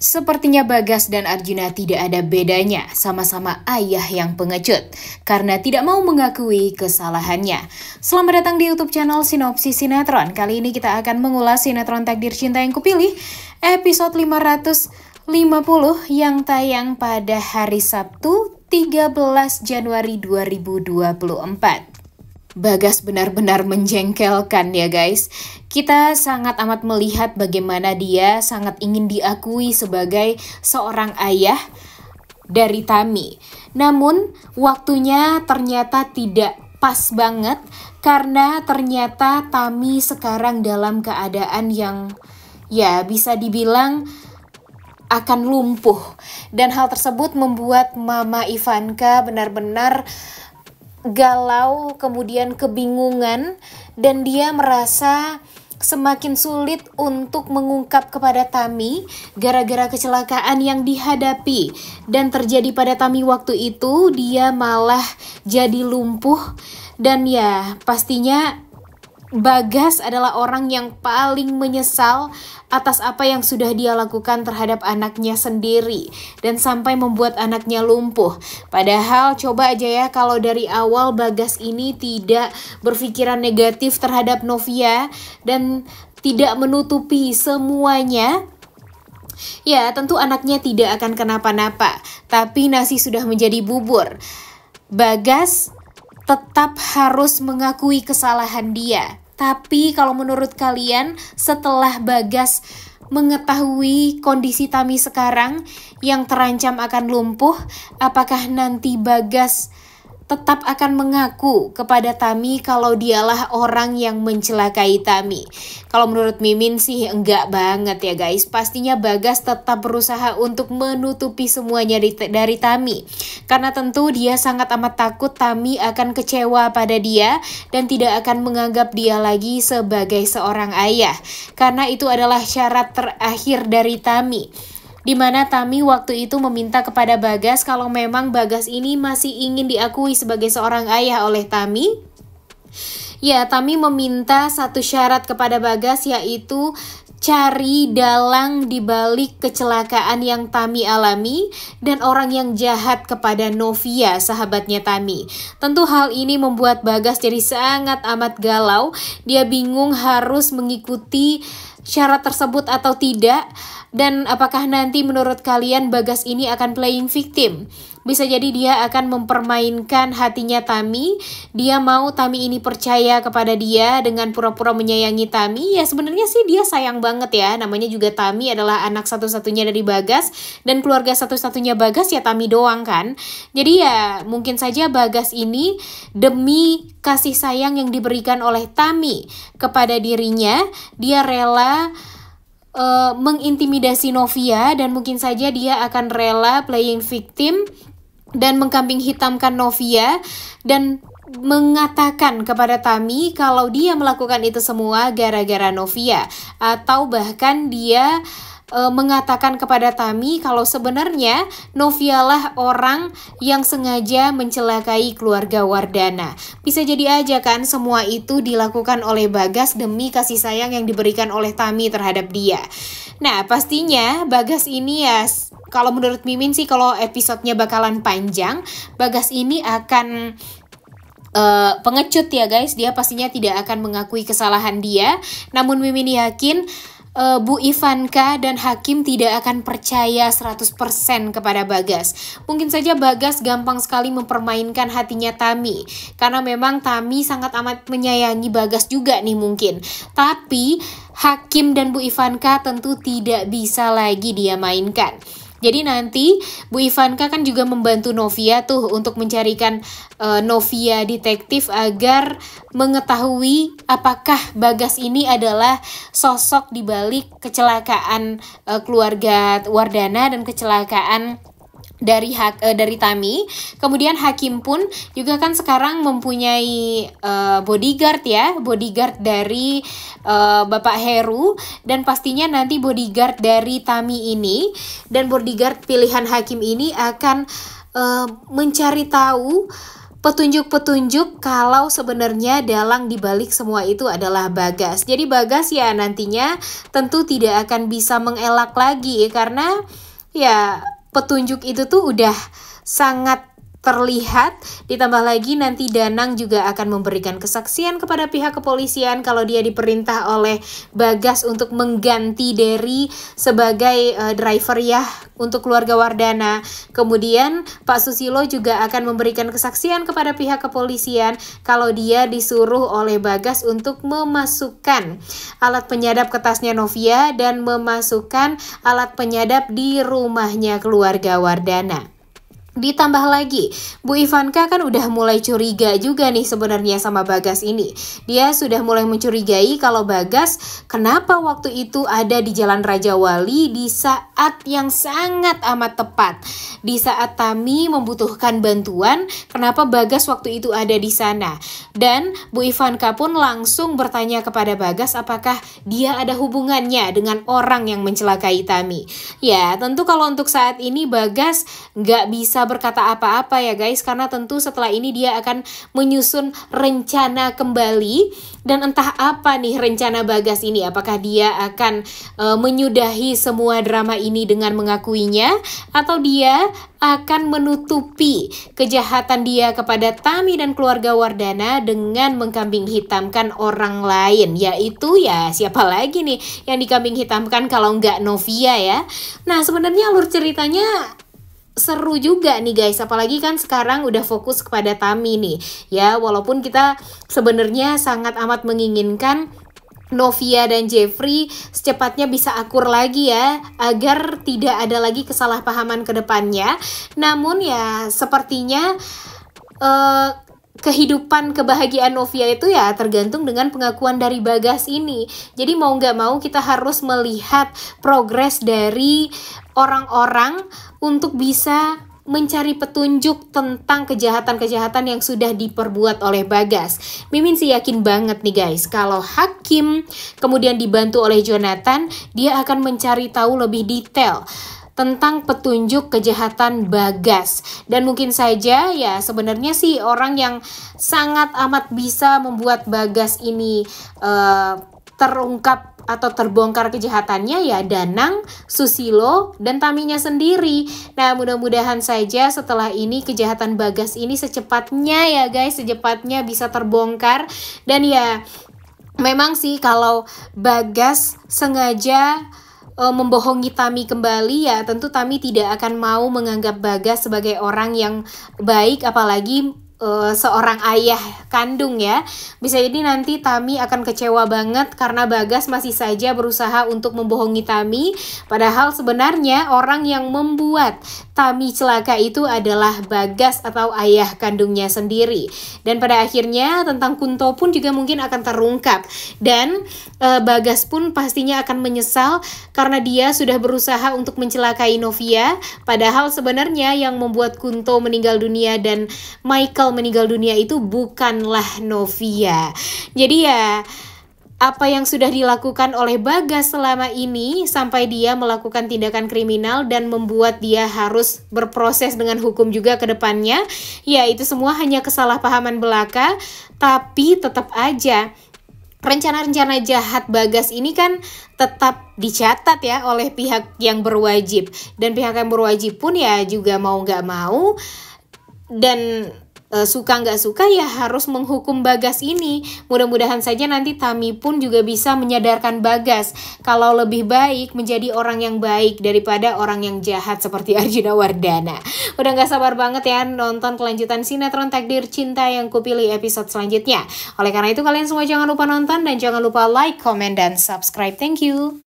Sepertinya Bagas dan Arjuna tidak ada bedanya, sama-sama ayah yang pengecut, karena tidak mau mengakui kesalahannya. Selamat datang di YouTube channel Sinopsis Sinetron. Kali ini kita akan mengulas sinetron takdir cinta yang kupilih, episode 550 yang tayang pada hari Sabtu 13 Januari 2024. Bagas benar-benar menjengkelkan ya guys. Kita sangat amat melihat bagaimana dia sangat ingin diakui sebagai seorang ayah dari Tami. Namun waktunya ternyata tidak pas banget karena ternyata Tami sekarang dalam keadaan yang ya bisa dibilang akan lumpuh dan hal tersebut membuat Mama Ivanka benar-benar galau, kemudian kebingungan, dan dia merasa semakin sulit untuk mengungkap kepada Tami gara-gara kecelakaan yang dihadapi dan terjadi pada Tami waktu itu dia malah jadi lumpuh dan ya pastinya Bagas adalah orang yang paling menyesal atas apa yang sudah dia lakukan terhadap anaknya sendiri dan sampai membuat anaknya lumpuh. Padahal coba aja ya kalau dari awal Bagas ini tidak berpikiran negatif terhadap Novia dan tidak menutupi semuanya, Ya, tentu anaknya tidak akan kenapa-napa, tapi nasi sudah menjadi bubur. Bagas tetap harus mengakui kesalahan dia. Tapi kalau menurut kalian setelah Bagas mengetahui kondisi Tami sekarang yang terancam akan lumpuh, apakah nanti Bagas tetap akan mengaku kepada Tami kalau dialah orang yang mencelakai Tami. Kalau menurut Mimin sih enggak banget ya guys. Pastinya Bagas tetap berusaha untuk menutupi semuanya dari, Tami. Karena tentu dia sangat amat takut Tami akan kecewa pada dia dan tidak akan menganggap dia lagi sebagai seorang ayah. Karena itu adalah syarat terakhir dari Tami di mana Tami waktu itu meminta kepada Bagas kalau memang Bagas ini masih ingin diakui sebagai seorang ayah oleh Tami. Ya, Tami meminta satu syarat kepada Bagas yaitu cari dalang di balik kecelakaan yang Tami alami dan orang yang jahat kepada Novia, sahabatnya Tami. Tentu hal ini membuat Bagas jadi sangat amat galau. Dia bingung harus mengikuti syarat tersebut atau tidak dan apakah nanti menurut kalian Bagas ini akan playing victim? Bisa jadi dia akan mempermainkan hatinya Tami. Dia mau Tami ini percaya kepada dia dengan pura-pura menyayangi Tami. Ya sebenarnya sih dia sayang banget ya. Namanya juga Tami adalah anak satu-satunya dari Bagas dan keluarga satu-satunya Bagas ya Tami doang kan. Jadi ya mungkin saja Bagas ini demi kasih sayang yang diberikan oleh Tami kepada dirinya, dia rela uh, mengintimidasi Novia dan mungkin saja dia akan rela playing victim dan mengkambing hitamkan Novia dan mengatakan kepada Tami kalau dia melakukan itu semua gara-gara Novia atau bahkan dia Eh, mengatakan kepada Tami kalau sebenarnya Novialah orang yang sengaja mencelakai keluarga Wardana. Bisa jadi aja kan semua itu dilakukan oleh Bagas demi kasih sayang yang diberikan oleh Tami terhadap dia. Nah, pastinya Bagas ini ya kalau menurut Mimin sih kalau episodenya bakalan panjang, Bagas ini akan Uh, pengecut ya guys, dia pastinya tidak akan mengakui kesalahan dia. Namun Mimin yakin uh, Bu Ivanka dan Hakim tidak akan percaya 100% kepada Bagas. Mungkin saja Bagas gampang sekali mempermainkan hatinya Tami karena memang Tami sangat amat menyayangi Bagas juga nih mungkin. Tapi Hakim dan Bu Ivanka tentu tidak bisa lagi dia mainkan. Jadi nanti Bu Ivanka kan juga membantu Novia tuh untuk mencarikan uh, Novia detektif agar mengetahui apakah Bagas ini adalah sosok dibalik kecelakaan uh, keluarga Wardana dan kecelakaan dari hak uh, dari Tami. Kemudian Hakim pun juga kan sekarang mempunyai uh, bodyguard ya, bodyguard dari uh, Bapak Heru dan pastinya nanti bodyguard dari Tami ini dan bodyguard pilihan Hakim ini akan uh, mencari tahu petunjuk-petunjuk kalau sebenarnya dalang dibalik semua itu adalah Bagas. Jadi Bagas ya nantinya tentu tidak akan bisa mengelak lagi ya, karena ya petunjuk itu tuh udah sangat terlihat. Ditambah lagi nanti Danang juga akan memberikan kesaksian kepada pihak kepolisian kalau dia diperintah oleh Bagas untuk mengganti Derry sebagai uh, driver ya untuk keluarga Wardana. Kemudian Pak Susilo juga akan memberikan kesaksian kepada pihak kepolisian kalau dia disuruh oleh Bagas untuk memasukkan alat penyadap ke tasnya Novia dan memasukkan alat penyadap di rumahnya keluarga Wardana. Ditambah lagi, Bu Ivanka kan udah mulai curiga juga nih sebenarnya sama Bagas ini. Dia sudah mulai mencurigai kalau Bagas kenapa waktu itu ada di Jalan Raja Wali di saat yang sangat amat tepat. Di saat Tami membutuhkan bantuan, kenapa Bagas waktu itu ada di sana? Dan Bu Ivanka pun langsung bertanya kepada Bagas apakah dia ada hubungannya dengan orang yang mencelakai Tami. Ya, tentu kalau untuk saat ini Bagas nggak bisa berkata apa-apa ya guys karena tentu setelah ini dia akan menyusun rencana kembali dan entah apa nih rencana Bagas ini apakah dia akan e, menyudahi semua drama ini dengan mengakuinya atau dia akan menutupi kejahatan dia kepada Tami dan keluarga Wardana dengan mengkambing hitamkan orang lain yaitu ya siapa lagi nih yang dikambing hitamkan kalau nggak Novia ya nah sebenarnya alur ceritanya seru juga nih guys apalagi kan sekarang udah fokus kepada Tami nih ya walaupun kita sebenarnya sangat amat menginginkan Novia dan Jeffrey secepatnya bisa akur lagi ya agar tidak ada lagi kesalahpahaman kedepannya, Namun ya sepertinya uh, kehidupan kebahagiaan Novia itu ya tergantung dengan pengakuan dari Bagas ini. Jadi mau nggak mau kita harus melihat progres dari orang-orang untuk bisa mencari petunjuk tentang kejahatan-kejahatan yang sudah diperbuat oleh Bagas. Mimin sih yakin banget nih guys, kalau Hakim kemudian dibantu oleh Jonathan, dia akan mencari tahu lebih detail tentang petunjuk kejahatan Bagas. Dan mungkin saja ya sebenarnya sih orang yang sangat amat bisa membuat Bagas ini uh, terungkap atau terbongkar kejahatannya ya Danang, Susilo, dan taminya sendiri. Nah mudah-mudahan saja setelah ini kejahatan Bagas ini secepatnya ya guys, secepatnya bisa terbongkar. Dan ya memang sih kalau Bagas sengaja uh, membohongi Tami kembali ya tentu Tami tidak akan mau menganggap Bagas sebagai orang yang baik apalagi uh, seorang ayah kandung ya. Bisa jadi nanti Tami akan kecewa banget karena Bagas masih saja berusaha untuk membohongi Tami padahal sebenarnya orang yang membuat Tami celaka itu adalah Bagas atau ayah kandungnya sendiri. Dan pada akhirnya tentang Kunto pun juga mungkin akan terungkap. Dan e, Bagas pun pastinya akan menyesal karena dia sudah berusaha untuk mencelakai Novia. Padahal sebenarnya yang membuat Kunto meninggal dunia dan Michael meninggal dunia itu bukanlah Novia. Jadi ya apa yang sudah dilakukan oleh Bagas selama ini sampai dia melakukan tindakan kriminal dan membuat dia harus berproses dengan hukum juga ke depannya. Ya, itu semua hanya kesalahpahaman belaka, tapi tetap aja rencana-rencana jahat Bagas ini kan tetap dicatat ya oleh pihak yang berwajib. Dan pihak yang berwajib pun ya juga mau nggak mau dan e, suka nggak suka ya harus menghukum Bagas ini. Mudah-mudahan saja nanti Tami pun juga bisa menyadarkan Bagas kalau lebih baik menjadi orang yang baik daripada orang yang jahat seperti Arjuna Wardana. Udah nggak sabar banget ya nonton kelanjutan sinetron Takdir Cinta yang kupilih episode selanjutnya. Oleh karena itu kalian semua jangan lupa nonton dan jangan lupa like, comment, dan subscribe. Thank you.